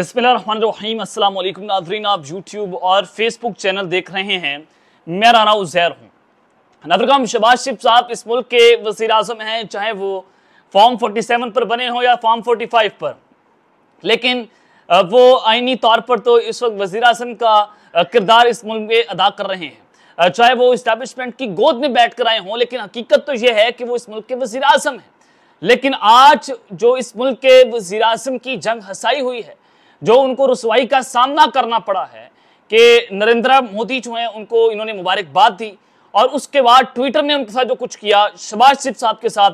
अस्सलाम वालेकुम नाजरीन आप यूट्यूब और फेसबुक चैनल देख रहे हैं मैं राना उजैर हूँ नदरगाम शबाज शिफ साहब इस मुल्क के वजी अजम हैं चाहे वो फॉर्म 47 पर बने हों या फॉर्म 45 पर लेकिन वो आइनी तौर पर तो इस वक्त वजीर अजम का किरदार इस मुल्क में अदा कर रहे हैं चाहे वो इस्टेबलिशमेंट की गोद में बैठ कर आए हों लेकिन हकीकत तो ये है कि वो इस मुल्क के वजी अजम हैं लेकिन आज जो इस मुल्क के वजी अजम की जंग हसाई हुई है जो उनको रसवाई का सामना करना पड़ा है कि नरेंद्र मोदी जो हैं उनको इन्होंने मुबारकबाद दी और उसके बाद ट्विटर ने उनके साथ जो कुछ किया शबाज शिफ साहब के साथ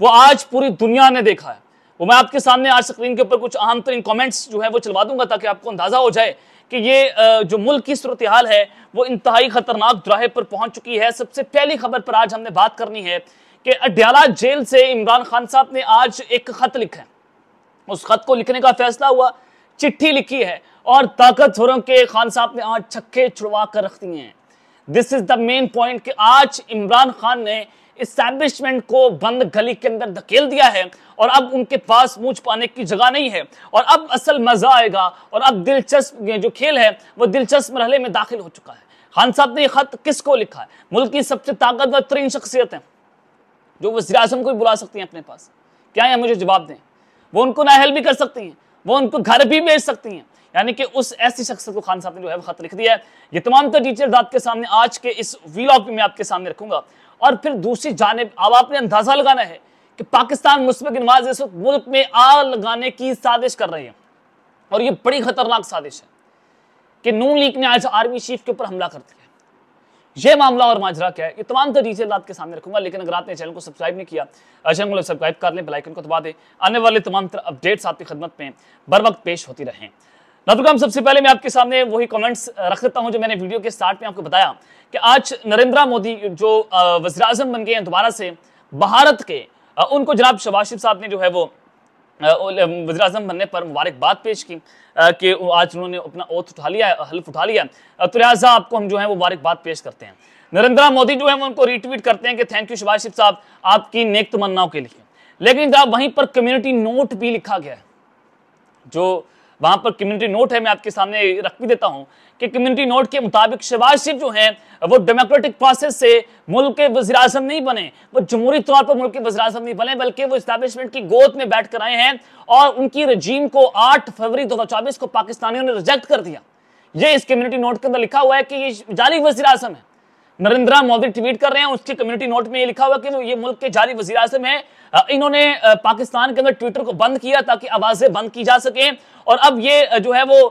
वो आज पूरी दुनिया ने देखा है वो मैं आपके सामने आज स्क्रीन के ऊपर कुछ अहम तरीन कॉमेंट्स जो है वो चलवा दूंगा ताकि आपको अंदाजा हो जाए कि ये जो मुल्क की सूरत हाल है वो इंतहाई खतरनाक दुराहे पर पहुंच चुकी है सबसे पहली खबर पर आज हमने बात करनी है कि अड्याला जेल से इमरान खान साहब ने आज एक खत लिखा है उस खत को लिखने का फैसला हुआ चिट्ठी लिखी है और ताकतवरों के खान साहब ने आज छक्के छुड़वा कर रख दिए हैं this is the main point कि आज इमरान खान ने इस्टेब्लिशमेंट को बंद गली के अंदर धकेल दिया है और अब उनके पास मूछ पाने की जगह नहीं है और अब असल मजा आएगा और अब दिलचस्प जो खेल है वो दिलचस्प मरहले में दाखिल हो चुका है खान साहब ने यह खत किसको लिखा है मुल्क की सबसे ताकतवर तरीन शख्सियत है जो वजी को भी बुला सकती हैं अपने पास क्या है मुझे जवाब दें वो उनको नाहल भी कर सकती हैं वो उनको घर भी भेज सकती हैं यानी कि उस ऐसी शख्सियत को खान साहब ने जो है खत लिख दिया है ये तमाम तो डिटेल आपके सामने आज के इस वीलॉग में आपके सामने रखूंगा और फिर दूसरी जानब अब आपने अंदाजा लगाना है कि पाकिस्तान मुस्बिक नवाज इस वक्त मुल्क में आग लगाने की साजिश कर रहे हैं और ये बड़ी खतरनाक साजिश है कि नून लीग ने आज आर्मी चीफ के ऊपर हमला कर दिया ये मामला और माजरा क्या है ये तमाम तो डिटेल आपके सामने रखूंगा लेकिन अगर आपने चैनल को सब्सक्राइब नहीं किया चैनल को सब्सक्राइब कर लें बेलाइकन को दबा दें आने वाले तमाम अपडेट्स आपकी खदमत में बर वक्त पेश होती रहे नाजुकाम सबसे पहले मैं आपके सामने वही कमेंट्स रख देता हूं जो मैंने वीडियो के स्टार्ट में आपको बताया कि आज नरेंद्र मोदी जो वजीर बन गए हैं दोबारा से भारत के उनको जनाब शबाशिफ साहब ने जो है वो वजी अजम बनने पर मुबारकबाद पेश की कि आज उन्होंने अपना ओथ उठा लिया हल्फ उठा लिया तो लिहाजा आपको हम जो है वो मुबारकबाद पेश करते हैं नरेंद्र मोदी जो है वो उनको रीट्वीट करते हैं कि थैंक यू शबाज साहब आपकी नेक तमन्नाओं के लिए लेकिन वहीं पर कम्युनिटी नोट भी लिखा गया है जो वहां पर कम्युनिटी नोट है मैं आपके सामने रख भी देता हूं कि कम्युनिटी नोट के मुताबिक शहबाज शरीफ जो हैं वो डेमोक्रेटिक प्रोसेस से मुल्क के वजी अजम नहीं बने वो जमहूरी तौर पर मुल्क के वजी अजम नहीं बने बल्कि वो इस्टेबलिशमेंट की गोद में बैठ कर आए हैं और उनकी रजीम को आठ फरवरी दो को पाकिस्तानियों ने रिजेक्ट कर दिया ये इस कम्युनिटी नोट के अंदर लिखा हुआ है कि ये जाली वजी अजम है नरेंद्र मोदी ट्वीट कर रहे हैं उसके कम्युनिटी नोट में ये लिखा हुआ कि ये मुल्क के जारी वजी अजम है इन्होंने पाकिस्तान के अंदर ट्विटर को बंद किया ताकि आवाजें बंद की जा सके और अब ये जो है वो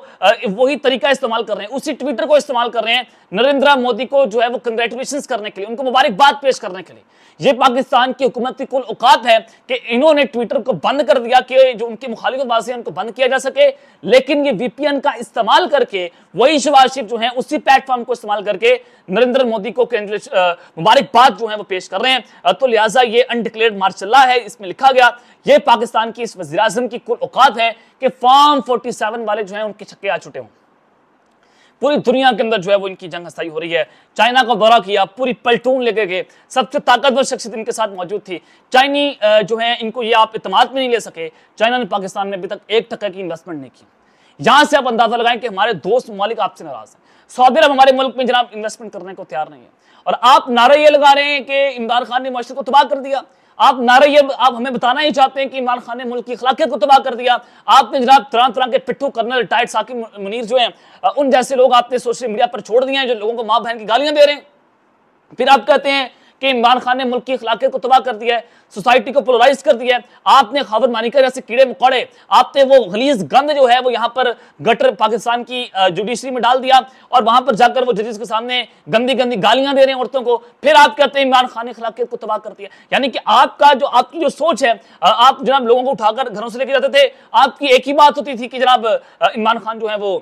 वही तरीका इस्तेमाल कर रहे हैं उसी ट्विटर को इस्तेमाल कर रहे हैं नरेंद्र मोदी को जो है वो कंग्रेचुलेशन करने के लिए उनको मुबारकबाद पेश करने के लिए ये पाकिस्तान की हुकूमत की कुल औकात है कि इन्होंने ट्विटर को बंद कर दिया कि जो उनके मुखालिफत बाजी है उनको बंद किया जा सके लेकिन ये वीपीएन का इस्तेमाल करके वही शबाज जो है उसी प्लेटफॉर्म को इस्तेमाल करके नरेंद्र मोदी को मुबारकबाद जो है वो पेश कर रहे हैं तो लिहाजा ये अनडिक्लेयर्ड मार्शल है इसमें लिखा गया ये पाकिस्तान की इस वजी की कुल औकात है कि फॉर्म 47 वाले जो है उनके छक्के आ चुके हों पूरी दुनिया के अंदर जो है वो इनकी जंग हस्ताई हो रही है चाइना को दौरा किया पूरी पलटून लेके गए सबसे ताकतवर शख्सियत इनके साथ मौजूद थी चाइनी जो है इनको ये आप इतमाद में नहीं ले सके चाइना ने पाकिस्तान में अभी तक एक टका की इन्वेस्टमेंट नहीं की यहां से आप अंदाजा लगाएं कि हमारे दोस्त ममालिक आपसे नाराज हैं सऊदी अरब हमारे मुल्क में जनाब इन्वेस्टमेंट करने को तैयार नहीं है और आप नारा ये लगा रहे हैं कि इमरान खान ने मशरक को तबाह कर दिया आप नारे ये आप हमें बताना ही चाहते हैं कि इमरान खान ने मुल्क की अखलाकियत को तबाह कर दिया आपने जनाब तरह तरह के पिट्ठू कर्नल रिटायर्ड साकिब मुनीर जो हैं उन जैसे लोग आपने सोशल मीडिया पर छोड़ दिया है जो लोगों को माँ बहन की गालियां दे रहे हैं फिर आप कहते हैं कि इमरान खान ने मुल्क की इलाके को तबाह कर दिया है सोसाइटी को पोलराइज कर दिया है आपने खबर मानी कर जैसे कीड़े मकोड़े आपने वो गलीज गंद जो है वो यहाँ पर गटर पाकिस्तान की जुडिशरी में डाल दिया और वहां पर जाकर वो जजेस के सामने गंदी गंदी गालियां दे रहे हैं औरतों को फिर आप कहते हैं इमरान खान ने खिलाफियत को तबाह कर दिया यानी कि आपका जो आपकी जो सोच है आप जनाब लोगों को उठाकर घरों से लेके जाते थे आपकी एक ही बात होती थी कि जनाब इमरान खान जो है वो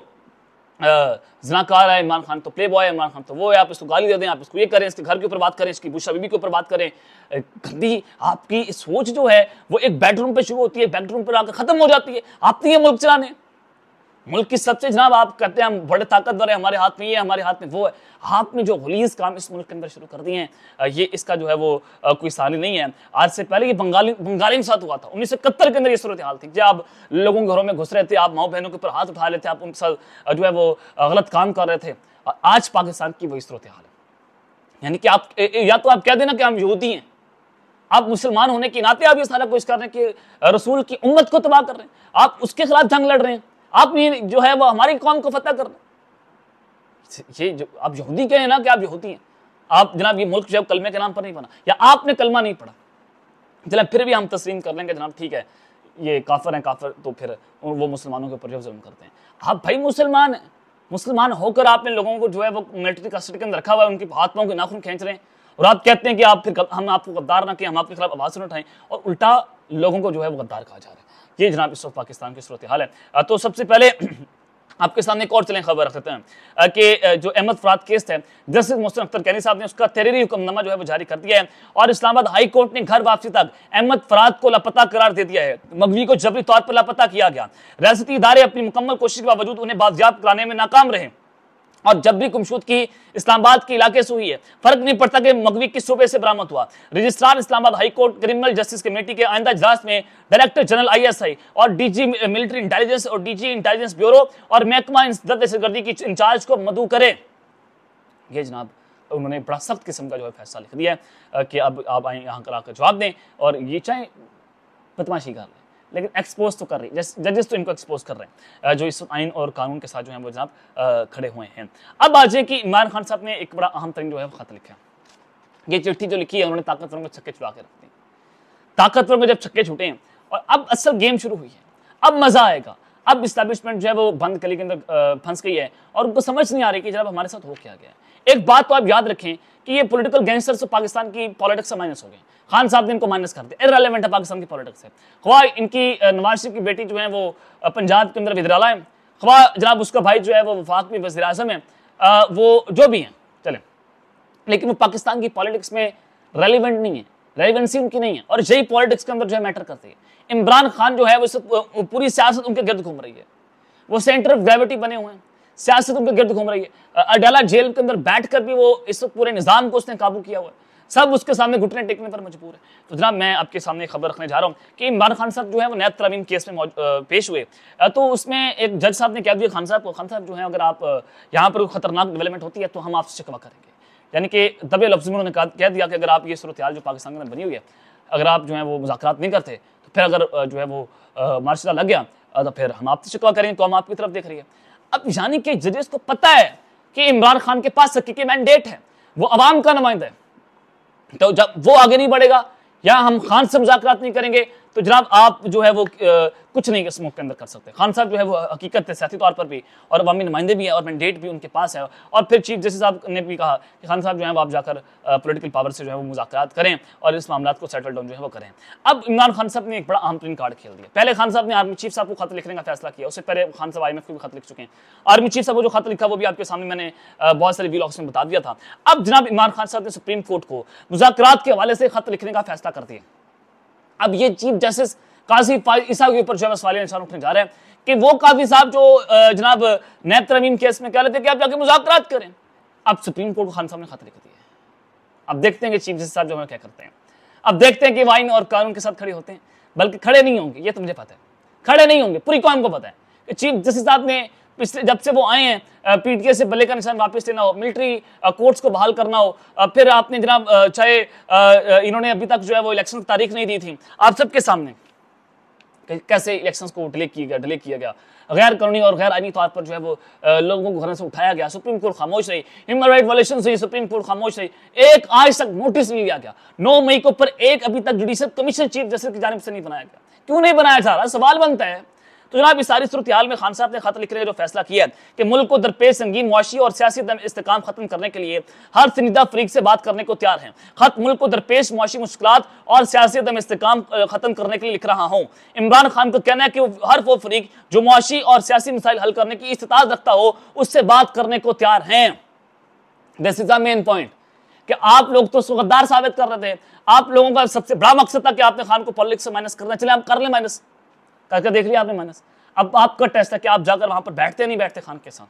जनाकार है इमरान खान तो प्ले बॉय है इमरान खान तो वो है आप इसको गाली दे दें आप इसको ये करें इसके घर के ऊपर बात करें इसकी बुशा बीबी के ऊपर बात करें गंदी आपकी सोच जो है वो एक बेडरूम पे शुरू होती है बेडरूम पर आकर ख़त्म हो जाती है आप तो ये मुल्क चलाने मुल्क की सबसे जनाब आप कहते हैं हम बड़े ताकतवर है हमारे हाथ में ये हमारे हाथ में वो है आपने जो गलीज काम इस मुल्क के अंदर शुरू कर दिए हैं ये इसका जो है वो कोई सानी नहीं है आज से पहले ये बंगाली बंगाली के साथ हुआ था उन्नीस के अंदर ये सूरत हाल थी जब आप लोगों के घरों में घुस रहे थे आप माओ बहनों के ऊपर हाथ उठा रहे थे आप उनके साथ जो है वो गलत काम कर रहे थे आज पाकिस्तान की वही सूरत हाल है यानी कि आप या तो आप कह देना कि हम यहूदी हैं आप मुसलमान होने के नाते आप ये सारा कुछ कर रहे हैं कि रसूल की उम्मत को तबाह कर रहे हैं आप उसके खिलाफ जंग लड़ रहे हैं आप ये जो है वो हमारी कौम को फतह कर ये जो आप यहूदी कहें ना कि आप यहूदी हैं आप जनाब ये मुल्क जो कलमे के नाम पर नहीं बना या आपने कलमा नहीं पढ़ा जनाब फिर भी हम तस्लीम कर लेंगे जनाब ठीक है ये काफर हैं काफर तो फिर वो मुसलमानों के ऊपर जो जुल्म करते हैं आप भाई मुसलमान हैं मुसलमान होकर आपने लोगों को जो है वो मिलिट्री कस्टडी के अंदर रखा हुआ है उनके हाथ पाँव के नाखून खींच रहे हैं और आप कहते हैं कि आप फिर हम आपको गद्दार ना करें हम आपके खिलाफ आवाज़ न उठाएं और उल्टा लोगों को जो है वो गद्दार कहा जा रहा है ये जनाब इस वक्त पाकिस्तान की सूरत हाल है तो सबसे पहले आपके सामने एक और चले खबर रख देते हैं कि जो अहमद फराद केस है जस्टिस मोहसिन अख्तर कैनी साहब ने उसका तहरीरी हुक्मनामा जो है वो जारी कर दिया है और इस्लामाबाद हाई कोर्ट ने घर वापसी तक अहमद फराद को लापता करार दे दिया है मगवी को जबरी तौर पर लापता किया गया रियासती इदारे अपनी मुकम्मल कोशिश के बावजूद उन्हें बाजियाब कराने में नाकाम रहे और जब भी गुमशुद की इस्लामाबाद के इलाके से हुई है फर्क नहीं पड़ता कि मगवी किस सूबे से बरामद हुआ registrar Islamabad high court criminal justice committee के आइंदा इजलास में डायरेक्टर जनरल आईएसआई और डीजी मिलिट्री इंटेलिजेंस और डीजी इंटेलिजेंस ब्यूरो और महकमा दहशतगर्दी की इंचार्ज को मधु करे ये जनाब उन्होंने बड़ा सख्त किस्म का जो है फैसला लिख दिया है कि अब आप आए यहाँ कर आकर जवाब दें और ये चाहे बदमाशी कर लें लेकिन एक्सपोज तो कर रही है जजेस तो इनको एक्सपोज कर रहे हैं जो इस आइन और कानून के साथ जो है वो जनाब खड़े हुए हैं अब आ जाए कि इमरान खान साहब ने एक बड़ा अहम तरीन जो है खत लिखा ये चिट्ठी जो लिखी है उन्होंने ताकतवरों को छक्के छुड़ा के रख दी ताकतवरों को जब छक्के छूटे और अब असल गेम शुरू हुई है अब मज़ा आएगा अब इस्टेब्लिशमेंट जो है वो बंद कली के अंदर फंस गई है और उनको समझ नहीं आ रही कि जनाब हमारे साथ हो क्या गया एक बात तो आप याद रखें कि ये पॉलिटिकल गैंगस्टर्स तो पाकिस्तान की पॉलिटिक्स से माइनस हो गए खान साहब ने इनको माइनस कर दिया इरेलीवेंट है पाकिस्तान की पॉलिटिक्स से खवा इनकी नवाज शरीफ की बेटी जो है वो पंजाब के अंदर विदराला है खवा जनाब उसका भाई जो है वो वफाक में वजी अजम है वो जो भी हैं चले लेकिन वो पाकिस्तान की पॉलिटिक्स में रेलिवेंट नहीं है रेलिवेंसी उनकी नहीं है और यही पॉलिटिक्स के अंदर जो है मैटर करती है इमरान खान जो है वो पूरी सियासत उनके गिर्द घूम रही है वो सेंटर ऑफ ग्रेविटी बने हुए हैं सियासत उनके गिर्द घूम रही है अडाला जेल के अंदर बैठ कर भी वो इस पूरे निज़ाम को उसने काबू किया हुआ है सब उसके सामने घुटने टेकने पर मजबूर है तो जनाब मैं आपके सामने खबर रखने जा रहा हूँ कि इमरान खान साहब जो है वो नैब तरमीम केस में पेश हुए तो उसमें एक जज साहब ने कह दिया खान साहब को खान साहब जो है अगर आप यहाँ पर खतरनाक डेवलपमेंट होती है तो हम आपसे शिकवा करेंगे यानी कि दबे लफ्ज़ में उन्होंने कह दिया कि अगर आप ये सूरत जो पाकिस्तान के अंदर बनी हुई है अगर आप जो है वो मुजाकर नहीं करते तो फिर अगर जो है वो मार्शल लग गया तो फिर हम आपसे शिकवा करेंगे कौम तो आपकी तरफ देख रही है अब यानी कि जजेस को पता है कि इमरान खान के पास हकीकी मैंडेट है वो आवाम का नुमाइंदा है तो जब वो आगे नहीं बढ़ेगा या हम खान से मुजाकर नहीं करेंगे तो जनाब आप जो है वो कुछ नहीं इस मौके अंदर कर सकते खान साहब जो है वो हकीकत है सियासी तौर पर भी और अवामी नुमाइंदे भी हैं और मैंडेट भी उनके पास है और फिर चीफ जस्टिस साहब ने भी कहा कि खान साहब जो है वो आप जाकर पोलिटिकल पावर से जो है वो मुजाकर करें और इस मामला को सेटल डाउन जो है वो करें अब इमरान खान साहब ने एक बड़ा आम तरीन कार्ड खेल दिया पहले खान साहब ने आर्मी चीफ साहब को खत लिखने का फैसला किया उससे पहले खान साहब आई एम को भी खत लिख चुके हैं आर्मी चीफ साहब को जो खत लिखा वो भी आपके सामने मैंने बहुत सारे वीलॉग्स में बता दिया था अब जनाब इमरान खान साहब ने सुप्रीम कोर्ट को मुजाकर के हवाले से खत लिखने का फैसला कर दिया अब ये चीफ जस्टिस काजी ईसा के ऊपर जो है सवाल इंसान उठने जा रहे हैं कि वो काफी साहब जो जनाब नैब तरमीम केस में कह रहे थे कि आप जाके मुजाकरात करें अब सुप्रीम कोर्ट को खान साहब ने खतरे कर दिए अब देखते हैं कि चीफ जस्टिस साहब जो है क्या करते हैं अब देखते हैं कि वाइन और कानून के साथ खड़े होते हैं बल्कि खड़े नहीं होंगे ये तो मुझे पता है खड़े नहीं होंगे पूरी कौन को पता है कि चीफ जस्टिस साहब ने पिछले जब से वो आए हैं पीटीए से बल्ले का निशान वापस लेना हो मिलिट्री कोर्ट्स को बहाल करना हो फिर आपने जनाब चाहे इन्होंने अभी तक जो है वो इलेक्शन की तारीख नहीं दी थी आप सबके सामने कैसे इलेक्शंस को डिले किया गया डिले किया गया गैर कानूनी और गैर आइनी तौर पर जो है वो लोगों को घरों से उठाया गया सुप्रीम कोर्ट खामोश रही ह्यूमन राइट वायलेशन से सुप्रीम कोर्ट खामोश रही एक आज तक नोटिस नहीं लिया गया नौ मई को पर एक अभी तक जुडिशियल कमीशन चीफ जस्टिस की जानब से नहीं बनाया गया क्यों नहीं बनाया जा रहा सवाल बनता है तो जनाब इस सारी सूरत हाल में खान साहब ने खत लिख रहे जो फैसला किया है कि मुल्क को दरपेश संगीन मुआशी और सियासी इस्तेकाम खत्म करने के लिए हर सनीदा फरीक से बात करने को तैयार है खत मुल्क को दरपेश मुआशी मुश्किल और सियासी दम इसकाम खत्म करने के लिए लिख रहा हूँ इमरान खान का कहना है कि हर वो फरीक जो मुआशी और सियासी मिसाइल हल करने की इस्तात रखता हो उससे बात करने को तैयार हैं this is the main point कि आप लोग तो सुगदार साबित कर रहे थे आप लोगों का सबसे बड़ा मकसद था कि आपने खान को पॉलिटिक्स से माइनस करना चले आप कर ले माइनस करके देख लिया आपने माइनस अब आपका टेस्ट है कि आप जाकर वहां पर बैठते नहीं बैठते खान के साथ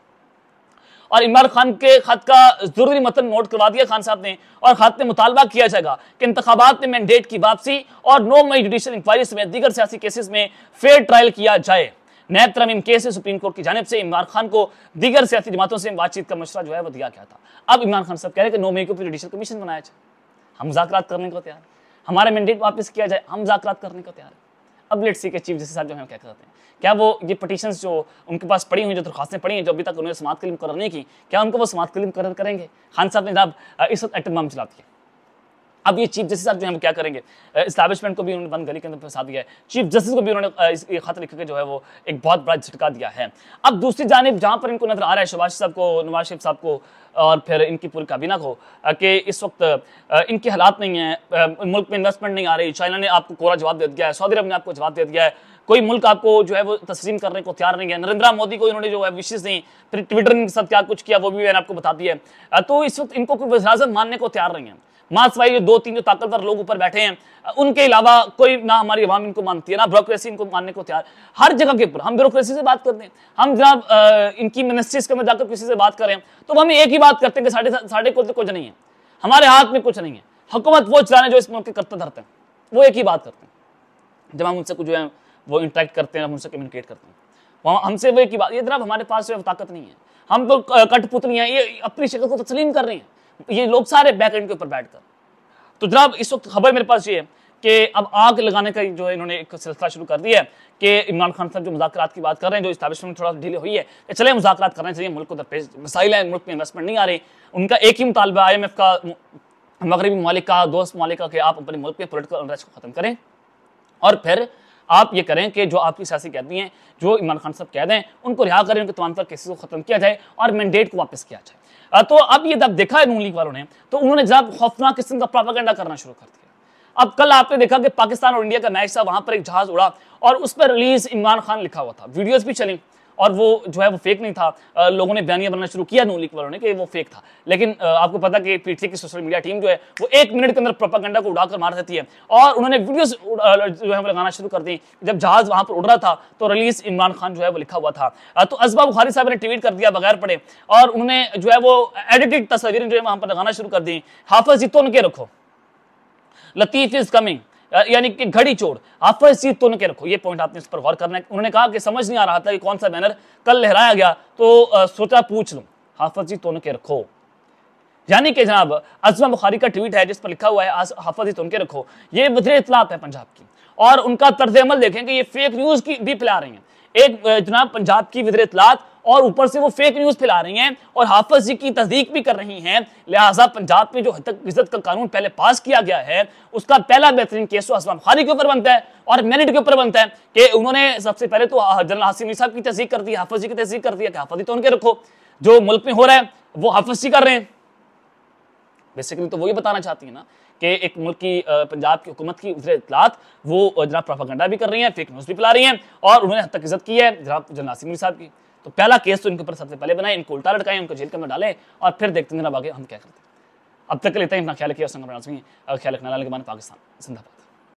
और इमरान खान के खत का जरूरी मतन नोट करवा दिया खान साहब ने और खत में मुतालबा किया जाएगा कि इंतबात में मैंडेट की वापसी और नौ मई जुडिशल इंक्वायरी समेत दीगर सियासी केसेस में फेयर ट्रायल किया जाए नैब तरमीम केस सुप्रीम कोर्ट की जानब से इमरान खान को दीगर सियासी जमातों से बातचीत का मशरा जो है वो दिया गया था अब इमरान खान साहब कह रहे हैं कि नौ मई को जुडिशल कमीशन बनाया जाए हम जाकर करने को तैयार हमारे मैंडेट वापस किया जाए हम जाकर करने को तैयार है अब लेट सी के चीफ जस्टिस साहब जो हैं क्या करते हैं क्या वो ये पटिशन जो उनके पास पड़ी हुई जो दरखास्तें पड़ी हैं जो अभी तक उन्होंने समात कलीम कर नहीं की क्या उनको वो समात कलीम करेंगे खान साहब ने जब इस वक्त एटम बम चलाती है अब ये चीफ जस्टिस साहब जो है वो क्या करेंगे इस्टेब्लिशमेंट को भी उन्होंने बंद गली के अंदर फंसा दिया है चीफ जस्टिस को भी उन्होंने खत लिख के जो है वो एक बहुत बड़ा झटका दिया है अब दूसरी जानब जहाँ पर इनको नजर आ रहा है शबाज साहब को नवाज शरीफ साहब को और फिर इनकी पूरी काबीना को कि इस वक्त इनके हालात नहीं है मुल्क में इन्वेस्टमेंट नहीं आ रही चाइना ने आपको कोरा जवाब दे दिया है सऊदी अरब ने आपको जवाब दे दिया है कोई मुल्क आपको जो है वो तस्लीम करने को तैयार नहीं है नरेंद्र मोदी को इन्होंने जो है विशेष नहीं फिर ट्विटर के साथ क्या कुछ किया वो भी मैंने आपको बता दिया है तो इस वक्त इनको कोई वजराजत मानने को तैयार नहीं है मार्क्स वाइज दो तीन जो ताकतवर लोग ऊपर बैठे हैं उनके अलावा कोई ना हमारी अवाम इनको मानती है ना ब्यूरोक्रेसी इनको मानने को तैयार हर जगह के ऊपर हम ब्यूरोक्रेसी से बात करते हैं हम जनाब इनकी मिनिस्ट्रीज के अंदर जाकर किसी से बात करें तो हम एक ही बात करते हैं कि साढ़े साढ़े को तो कुछ नहीं है हमारे हाथ में कुछ नहीं है हुकूमत वो चलाने जो इस मुल्क के करते धरते हैं वो एक ही बात करते हैं जब हम उनसे कुछ जो है वो इंटरेक्ट करते हैं हम उनसे कम्युनिकेट करते हैं वहाँ हमसे वो एक ही बात ये जनाब हमारे पास जो ताकत नहीं है हम तो कठपुतलियाँ ये अपनी शक्ल को तस्लीम कर रहे हैं ये लोग सारे बैक एंड के ऊपर बैठकर तो जनाब इस वक्त खबर मेरे पास ये है कि अब आग लगाने का जो है इन्होंने एक सिलसिला शुरू कर दिया है कि इमरान खान साहब जो मुजाकरात की बात कर रहे हैं जो में थोड़ा ढीले हुई है कि चले मुजाकर करना चाहिए मुल्क को दरपेश मसाइल हैं मुल्क में इन्वेस्टमेंट नहीं आ रही उनका एक ही मुतालबा आई एम एफ का मगरबी मालिक का दोस्त मालिक का कि आप अपने मुल्क में पोलिटिकल अनरेस्ट को ख़त्म करें और फिर आप ये करें कि जो आपकी सियासी कैदी हैं जो इमरान खान साहब कह दें उनको रिहा करें उनके तमाम तरह केसेस को ख़त्म किया जाए और मैंडेट को वापस किया जाए तो अब ये जब देखा है नून लीग वालों ने तो उन्होंने जब खौफनाक किस्म का प्रापागेंडा करना शुरू कर दिया अब कल आपने देखा कि पाकिस्तान और इंडिया का मैच था वहां पर एक जहाज उड़ा और उस पर रिलीज इमरान खान लिखा हुआ था वीडियोज भी चली और वो जो है वो फेक नहीं था लोगों ने बयानिया बनाना शुरू किया नू लीग वालों ने कि वो फेक था लेकिन आपको पता कि पीटीसी की सोशल मीडिया टीम जो है वो एक मिनट के अंदर प्रोपागंडा को उड़ाकर मार देती है और उन्होंने वीडियोस जो है वो लगाना शुरू कर दी जब जहाज वहां पर उड़ रहा था तो रलीज इमरान खान जो है वो लिखा हुआ था तो असबा बुखारी साहब ने ट्वीट कर दिया बगैर पड़े और उन्होंने जो है वो एडिटेड तस्वीरें जो है वहां पर लगाना शुरू कर दी हाफज जितो उनके रखो लतीफ इज कमिंग यानी कि घड़ी चोर आप वह चीज तो न के रखो ये पॉइंट आपने इस पर गौर करना है उन्होंने कहा कि समझ नहीं आ रहा था कि कौन सा बैनर कल लहराया गया तो सोचा पूछ लूँ हाफज जी तोन के रखो यानी कि जनाब अजमा बुखारी का ट्वीट है जिस पर लिखा हुआ है हाफज जी तोन के रखो ये बदरे इतलात है पंजाब की और उनका तर्ज अमल देखें कि ये फेक न्यूज़ की भी फैला रही हैं एक जनाब पंजाब की वजर इतलात और ऊपर से वो फेक न्यूज़ फैला रही हैं और हाफज जी की तस्दीक भी कर रही हैं लिहाजा पंजाब में जो हद इज्जत का कानून पहले पास किया गया है उसका पहला बेहतरीन केस तो खारी के ऊपर बनता है और मेरिट के ऊपर बनता है कि उन्होंने सबसे पहले तो जनरल हासिम साहब की तस्दीक कर दी हाफज जी की तस्दीक कर दिया कि हाफजी तो उनके रखो जो मुल्क में हो रहा है वो हाफज जी कर रहे हैं बेसिकली तो वो ये बताना चाहती है ना कि एक मुल्क की पंजाब की हुकूमत की उजरे इतलात वो जनाब प्रोपागंडा भी कर रही हैं फेक न्यूज़ भी फैला रही हैं और उन्होंने हद तक इज्जत की है जनाब जननासिमी साहब की तो पहला केस तो इनके ऊपर सबसे पहले बनाए इनको उल्टा लटकाए उनको जेल अंदर डाले और फिर देखते हैं जनाब आगे हम क्या करते हैं अब तक लेते हैं अपना ख्याल किया संगम ख्याल रखना लाल के पाकिस्तान जिंदाबाद